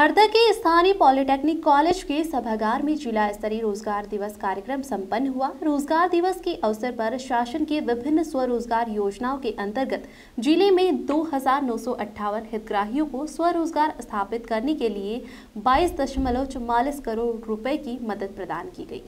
हरदा के स्थानीय polytechnic college के सभागार में जिला स्तरीय रोजगार दिवस कार्यक्रम संपन्न हुआ रोजगार दिवस के अवसर पर शासन के विभिन्न स्वरोजगार योजनाओं के अंतर्गत जिले में दो हितग्राहियों को स्वरोजगार स्थापित करने के लिए बाईस करोड़ रुपए की मदद प्रदान की गई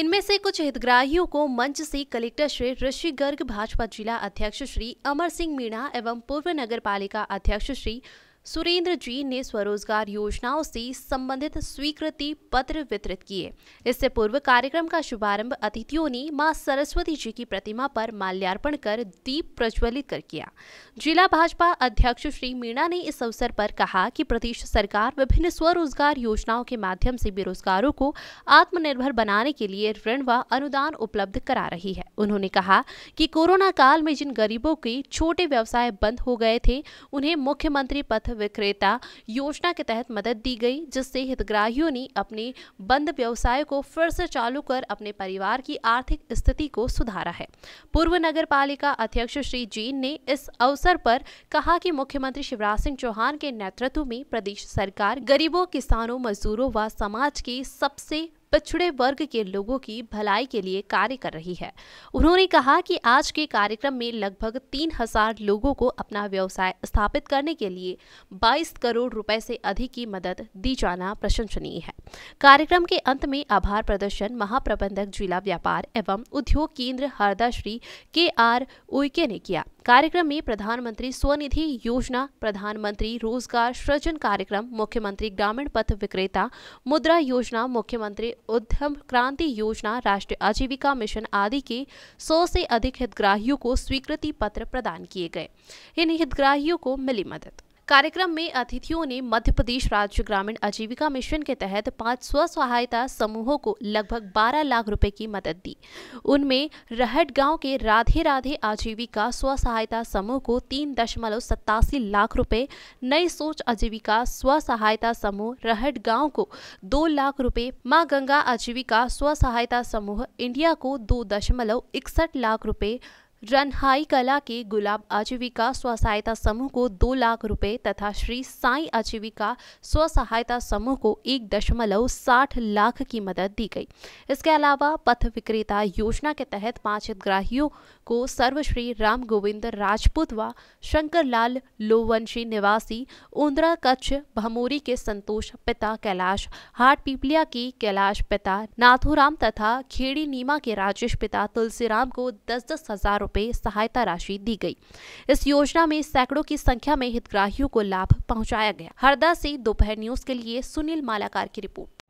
इनमें से कुछ हितग्राहियों को मंच से कलेक्टर श्री ऋषि गर्ग भाजपा जिला अध्यक्ष श्री अमर सिंह मीणा एवं पूर्व नगर पालिका अध्यक्ष श्री सुरेंद्र जी ने स्वरोजगार योजनाओं से संबंधित स्वीकृति पत्र वितरित किए इससे पूर्व कार्यक्रम का शुभारंभ अतिथियों ने मां सरस्वती जी की प्रतिमा पर माल्यार्पण कर दीप प्रज्वलित कर किया जिला भाजपा अध्यक्ष श्री मीणा ने इस अवसर पर कहा कि प्रदेश सरकार विभिन्न स्वरोजगार योजनाओं के माध्यम से बेरोजगारों को आत्मनिर्भर बनाने के लिए ऋण व अनुदान उपलब्ध करा रही है उन्होंने कहा कि कोरोना काल में जिन गरीबों के छोटे व्यवसाय बंद हो गए थे उन्हें मुख्यमंत्री पथ विक्रेता योजना के तहत मदद दी गई जिससे हितग्राहियों ने अपने बंद व्यवसाय को फिर से चालू कर अपने परिवार की आर्थिक स्थिति को सुधारा है पूर्व नगर पालिका अध्यक्ष श्री जैन ने इस अवसर पर कहा कि मुख्यमंत्री शिवराज सिंह चौहान के नेतृत्व में प्रदेश सरकार गरीबों किसानों मजदूरों व समाज के सबसे पिछड़े वर्ग के लोगों की भलाई के लिए कार्य कर रही है उन्होंने कहा कि आज के कार्यक्रम में लगभग तीन हजार लोगों को अपना व्यवसाय स्थापित करने के लिए 22 करोड़ रुपए से अधिक की मदद दी जाना प्रशंसनीय है कार्यक्रम के अंत में आभार प्रदर्शन महाप्रबंधक जिला व्यापार एवं उद्योग केंद्र हरदा श्री के आर उइके ने किया कार्यक्रम में प्रधानमंत्री स्वनिधि योजना प्रधानमंत्री रोजगार सृजन कार्यक्रम मुख्यमंत्री ग्रामीण पथ विक्रेता मुद्रा योजना मुख्यमंत्री उद्यम क्रांति योजना राष्ट्रीय आजीविका मिशन आदि के सौ से अधिक हितग्राहियों को स्वीकृति पत्र प्रदान किए गए इन हितग्राहियों को मिली मदद कार्यक्रम में अतिथियों ने मध्य प्रदेश राज्य ग्रामीण आजीविका मिशन के तहत पांच स्व सहायता समूहों को लगभग 12 लाख रुपए की मदद दी उनमें रहट गांव के राधे राधे आजीविका स्व सहायता समूह को तीन दशमलव सत्तासी लाख रुपए नई सोच आजीविका स्व सहायता समूह रहट गांव को दो लाख रुपए माँ गंगा आजीविका स्व सहायता समूह इंडिया को दो दशमलव इकसठ लाख रुपए रनहाई कला के गुलाब आजीविका स्व सहायता समूह को दो लाख रुपए तथा श्री साई आजीविका स्व सहायता समूह को एक दशमलव साठ लाख की मदद दी गई इसके अलावा पथ विक्रेता योजना के तहत पांच हितग्राहियों को सर्वश्री राम गोविंद राजपूत व शंकर लाल लोवंशी निवासी उन्द्रा कच्छ भमोरी के संतोष पिता कैलाश हाट पीपलिया की कैलाश पिता नाथुराम तथा खेड़ी नीमा के राजेश पिता तुलसीराम को दस दस हजार रुपए सहायता राशि दी गई इस योजना में सैकड़ों की संख्या में हितग्राहियों को लाभ पहुंचाया गया हरदा से दोपहर न्यूज के लिए सुनील मालाकार की रिपोर्ट